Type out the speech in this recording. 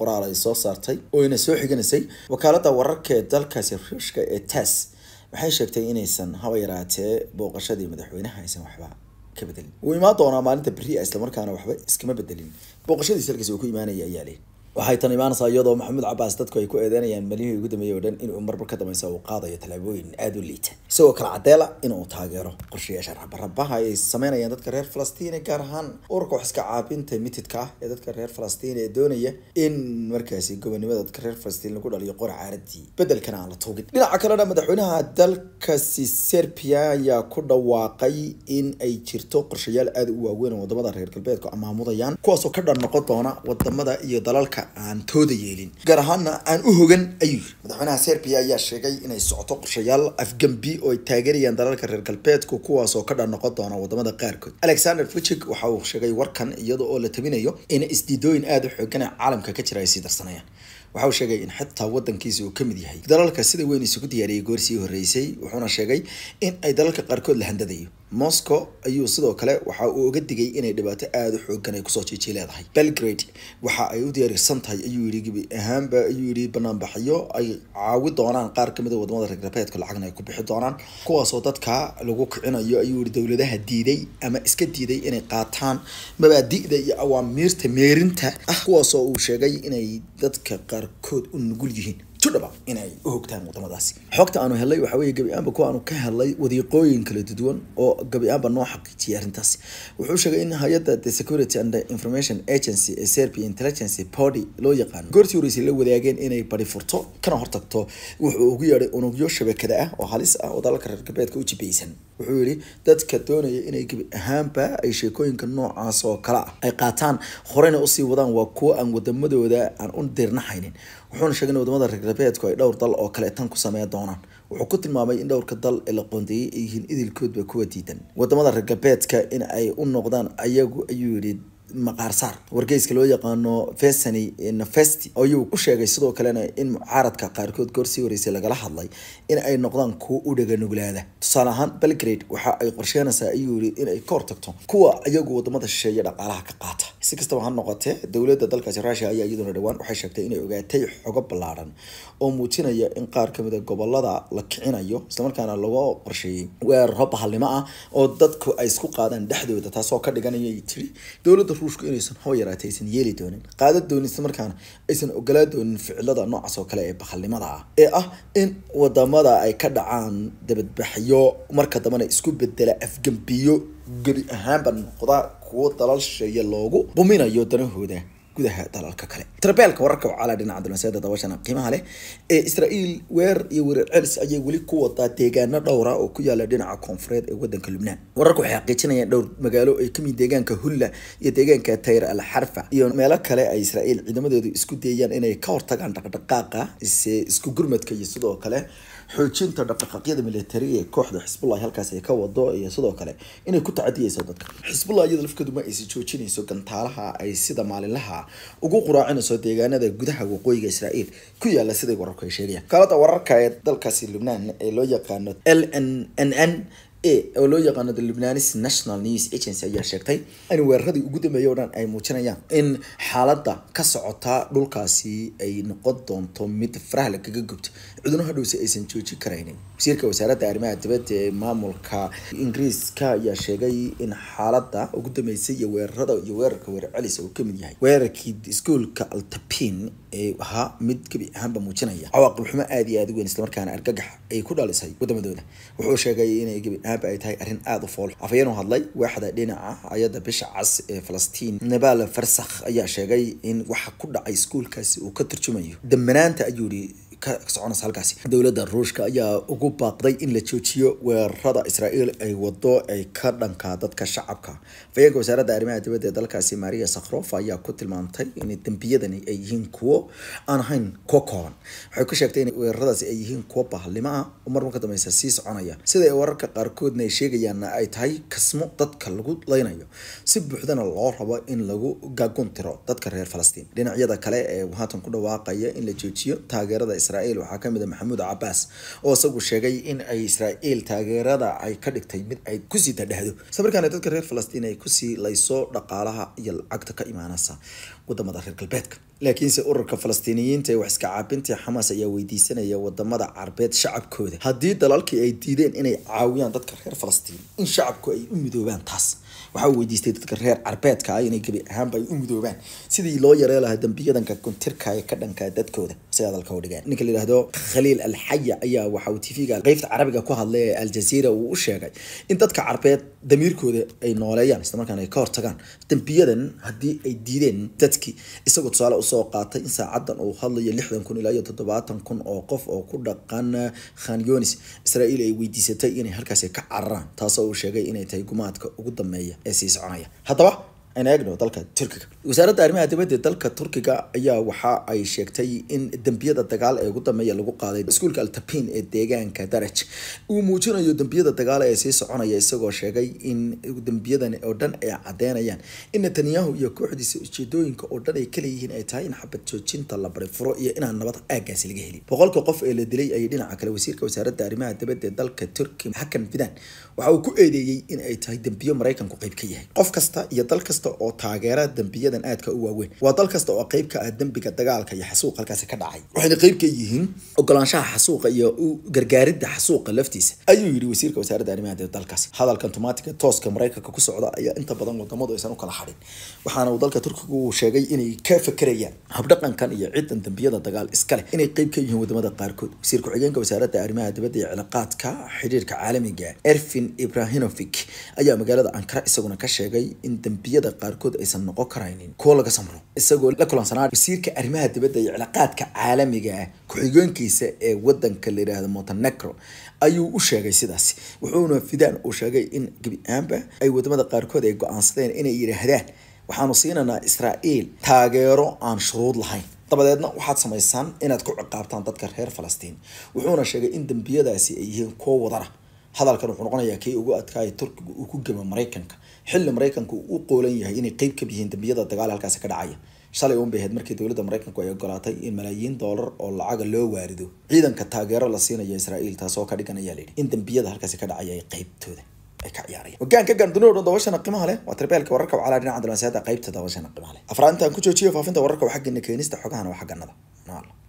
qoraal ay soo saartay oyna soo xiganaysay wakaalada wararka ee dalkaasi ruushka ee tas waxay sheegtay inaysan haba yaraatee booqashadii madaxweynaha aysan waxba ka bedelin wuu imaan doonaa maalinta berria islamarkaana waxba iskama bedelin booqashadiisi halkaas uu ku imaanaya ayaa leh waxay tan imaanaysaa iyadoo maxamuud cabaas dadku ay ku eedeynayaan malihii ugu dambeeyay o dhan inuu marba ka dambaysa uu qaadayo tallaabooyin aada u liita isagoo kale caddeela inuu taageero qorshayaasha rabarabaha ay sameynayaan dadka reer falastiine gaar ahaan ururka wax iska caabinta mitidka ah ee dadka reer falastiine ee doonaya in markaasi gobonimada dadka reer falastiin lagu dhaliyo qor caaradii beddelkana aan la tuugin dhinaca kalena madaxweynaha dalkasi serbia ayaa ku dhawaaqay in ay jirto qorshayaal aada u waaweyn oo wadamada reer galbeedku amaamudayaan kuwaasoo ka dhar noqon doona wadamada iyo dalalka aan tooda yeelin gaar ahaana aan u hogan ayuu yiri madaxweynaha serbiya ayaa sheegay inay socoto qorshayaal afgembi oo ay taageerayaan dalalka reer galbeedku kuwaas oo ka dhan noqon doona wadamada qaarkood alexander fuchik waxa uu sheegay warkan iyada oo la taminayo in isdiidooyin aada u xoogana caalamka ka jira ay sii darsanayaan waxa uu sheegay in xitaa wadankiisa uu kamid yahay dalalka sida weyn isugu diyaariyay goorsii sii horeysay wuxuuna sheegay in ay dalalka qaarkood la handadayo moscow ayuu sidoo kale waxa uu oga digay inay dhibaato aada u xoogan ay kusoo jiijii leedahay belgrade waxa ay u diyaarsan tahay ayuu yii gebi ahaanba ayuu yidhi banaanbaxyo ay caawi doonaan qaar kamid a ah wadamada reer galbeedka lacagna ay ku bixi doonaan kuwaasoo dadka lagu kicinayo ayuu yihi dowladaha diiday ama iska diiday inay qaataan mabaadi'da iyo awaamiirta meerinta ah kuwaasoo uu sheegay inay dadka qaarkood u nugul yihiin isku inay u hogtaan wadamadaasi xogta aanu helay waxaa weye gebi aanba kuwaanu ka helay wadiiqooyin kala duduwan oo gebi aanba noo xaqiijiyay arrintaas wuxuu sheegay in hay-adda the security and information agency ee serbia intelligency body loo yaqaano goortii horeysa la wadaageen inay bari furto kana hortagto wuxuu ugu yeedhay unugyo shabakada ah oo halis ah oo dalalka reer galbeedka u jibeysan wuxuu yihi dadka doonaya inay gebi ahaanba ay sheekooyinka noocaas oo kale ah ay qaataan horeyna usii wadaan waa kuwo aan wadamadooda aan u dirnaxaynin wuxuuna sheegay in wadamada reer galbeedku ay dhowr dal oo kale tan ku sameyn doonaan wuxuu ku tilmaamay in dhowrka dal ee la qoondeeyey ay yihiin idilkoodba kuwa diidan wadamada reer galbeedka in ay u noqdaan ayagu ayuu yidhi maqaarsaar wargeyska loo yaqaano vesany eh, navesti ayuu ku sheegay sidoo kalena in mucaaradka qaarkood goorsii horeysay lagala hadlay in ay noqdaan kuwa u nuglaada tusaale ahaan belgrade waxa ay qorsheynaysaa ayuu yidhi inay ka hor tagto kuwa ayagu wadamada shisheeye dhaqaalaha ka qaata si kastaba ha noqotee dowladda dalkaasi rusia ayaa iyaduna dhawaan waxay sheegtay inay ogaatay xogo ballaaran oo muujinaya in qaar kamid a ah gobolada la kicinayo islamarkaana laga qorsheeyey weeraro bahalnimo ah oo dadku ay isku qaadaan dhexdooda taasoo ka dhiganaya tiri dowladda ruushku inaysan hoo yaraatay aysan yeeli doonin qaada doonin islamarkaana aysan ogolaan doonin ficilada noocaas oo kale ee bahalnimada ah ee ah in wadamada ay ka dhacaan dabadbaxyo marka dambena isku bedela afgambiyo gebi ahaanba noqda kuwo dalalsheeye loogu buminayo danahooda gudaha dalalka kale trabeelka wararka wacaalaa dhinaca dulanseeda dabashana qiimaha leh ee israel weer iyo weerar celis ayay weli ku wadaa deegaano dhowra oo ku yaala dhinaca koonfureed ee wadanka lubnaan wararka waxay xaqiijinayaan dhowr magaalo ay kamid deegaanka hulla iyo deegaanka tayr al xarfa iyo meelo kale ay israel ciidamadoodu isku dayayaan inay ka hortagaan dhaqdhaqaaqa ise isku gurmadka iyo sidoo kale xoojinta dhaqdhaqaaqyada militari ee kooxda xisbullah halkaas ay ka wado iyo sidoo kale inay ku tacadiyeyso dadka xisbullah iyada lafkeedu ma joojinayso gantaalaha ay sida maalinlaha ugu quraacinayso deegaanada gudaha waqooyiga israa'iil ku yaalla siday wararku ay sheegayaan kalada wararka ee dalkaasi lubnaan ee loo yaqaano l n n n oo loo yaqaano the libnanis national news agency ayaa sheegtay in weeraradii ugu dambeeyay oo ay muujinayaan in xaaladda ka socota dhulkaasi ay noqon doonto mid farahala kaga gubto cudurno hadhowse aysan joojin karaynin wasiirka wasaaradda arrimaha dibadda ee maamulka ingiriiska ayaa sheegay in xaaladda ugu dambeysay iyo weerarada iyo weerarka weerarcelis uu kamid yahay weerarkii iskuolka altapin ee ahaa mid gebi ahaanba muujinaya cawaaqib xumo aada iyo aada u weyn islamarkaana argagax ay ku dhalisay wadamadooda wuxuu sheegay inay gebi ahaan aaba ay tahay arrin aada u fool afhayeen hadlay waaxda dhinaca ayada bisha cas ee falastiin nabaal farsakh ayaa sheegay in waxa ku dhacay iskuolkaasi uu ka turjumayo dambanaanta ayuu yihi ka soconaysa halkaasi dowladda ruushka ayaa ugu baaqday in la joojiyo weerarada israael ay wado ay ka dhanka dadka shacabka afayeenka wasaaradda arrimaha dibadda ee dalkaasi maria sakhrof ayaa ku tilmaantay in dembiyadani ay yihiin kuwo aan ahayn kuwo kooban waxay ku sheegtay in weeraradaasi ay yihiin kuwo bahalnimo ah oo marmar ka dambeysa sii soconaya sida ay wararka qaarkoodna ay sheegayaanna ay tahay kasmo dadka lagu laynayo si buuxdana loo rabo in lagu gaguntiro dadka reer falastiin dhinacyada kale ee haatan ku dhawaaqaya in la joojiyo taageerada israel israa'iil waxaa kamid a ah maxamuud cabaas oo isagu sheegay in ay israa'iil taageerada ay ka dhigtay mid ay kusii tadhehdo sawirkaana dadka reer falastiin ay kusii layso dhaqaalaha iyo lacagta ka imaanaysa wadamada reer galbeedka laakiinse ururka falastiiniyiinta ee wax iska caabinta xamaas ayaa weydiisanaya wadamada carbeed shacabkooda haddii dalalkii ay diideen inay caawiyaan dadka reer falastiin in shacabku ay u midoobaan taas waxaa weydiistay dadka reer carbeedka inay gebi ahaanba ay u midoobaan sidii loo yaree lahaa dembiyadanka kuntirkaya ka dhankaa dadkooda si hadalka udhigeen ninka la yidhaahdo khaliil alxaya ayaa waxa uu tv-ga qeybta carabiga ku hadlay ee aljaziira uu u sheegay in dadka carbeed damiirkooda ay nooleeyaan islamarkaan ay ka hortagaan dembiyadan haddii ay diideen dadkii isagoo tusaale usoo qaatay in saacadan uu hadlayo lixdan kun ilaa iyo toddobaatan kun oo qof oo ku dhaqan khanyonis israaiil ay weydiisatay inay halkaasi ka cararaan taasoo uu sheegay inay tahay gumaadka ugu dambeeya ee sii soconaya haddaba aynu eegno dalka turkiga wasaaradda arrimaha dibadda dalka turkiga ayaa waxa ay sheegtay in dembiyada dagaal ee ugu dambeeya lagu qaaday iskuulka altapin ee deegaanka daraj uu muujinayo dembiyada dagaal ee sii soconaya isagoo sheegay in dembiyadan oo dhan ay cadeynayaan in netanyahu iyo kooxdiisa ujeedooyinka oo dhan ay kala ay tahay in xabad joojinta la bari furo iyo inaan nabad aagaasi laga helin boqolka qof ee la dilay ayay dhinaca kale wasiirka wasaaradda arrimaha dibadda ee dalka turkiya xakan fidan waxa uu ku eedeeyey in ay tahay dembiyo maraykanku qeyb ka yahay qof kasta iyo dal kasta kasta oo taageera dembiyadan aadka u waaweyn waa dal kasta oo qeyb ka ah dembiga dagaalka iyo xasuuq halkaasi ka dhacay waxayna qayb ka yihiin ogolaanshaha xasuuqa iyo gargaaridda xasuuqa laftiisa ayuu yidhi wasiirka wasaaradda arrimaha dibadda dalkaasi hadalkan tumaatiga tooska maraykanka ku socda ayaa inta badan wadamadu aysan u kala xadhin waxaana uu dalka turkiga uu sheegay inay ka fakerayaan habdhaqankan iyo ciidan dembiyada dagaal iskale leh inay qayb ka yihiin wadamada qaarkood wasiir ku-xigeenka wasaaradda arrimaha dibadda iyo cilaaqaadka xiriirka caalamiga erfin ibrahimovic ayaa magaalada ankara isaguna ka sheegay in dembiyada qaarkood aysan noqon karaynin kuwo laga samro isagoo la kulansanaa wasiirka arrimaha dibadda iyo cilaaqaadka caalamiga ah ku-xigeenkiisa ee wadanka la yidhaahdo montenegro ayuu u sheegay sidaas wuxuuna fidaan uu sheegay in gebi aanba ay wadamada qaarkood ay go-aansadeen inay yidhaahdaan waxaanu siinaynaa israa'iil taageero aan shuruud lahayn dabadeedna waxaad samaysaan inaad ku ciqaabtaan dadka reer falastiin wuxuuna sheegay in dembiyadaasi ay yihiin kuwo wadara hadalkan wuxuu noqonayaa kii ugu adkaaya turkiga uu ku gema maraykanka xilli maraykanka u qoolan yahay inay qeyb ka yihiin dambiyada dagaal halkaas ka dhacaya shalay uun bay ahayd markii dowladda maraykanku ay ogolaatay in malaayiin doolar oo lacaga loo waarido ciidanka taageero la siinayo israa'iil taasoo ka dhigan dhiganaya layidhi in dambiyada halkaas ka dhacaya ay qeybtooda ay ka ciyaarayaan hogaanka gaandunida dhan dabashana qiimaha leh waa tarbeelka wararka calaa dhinaca dalmaseeda qeybta dabashana qiimaha leh afraantan ku joojiyo faafinta wararka waa keenista xogahan waa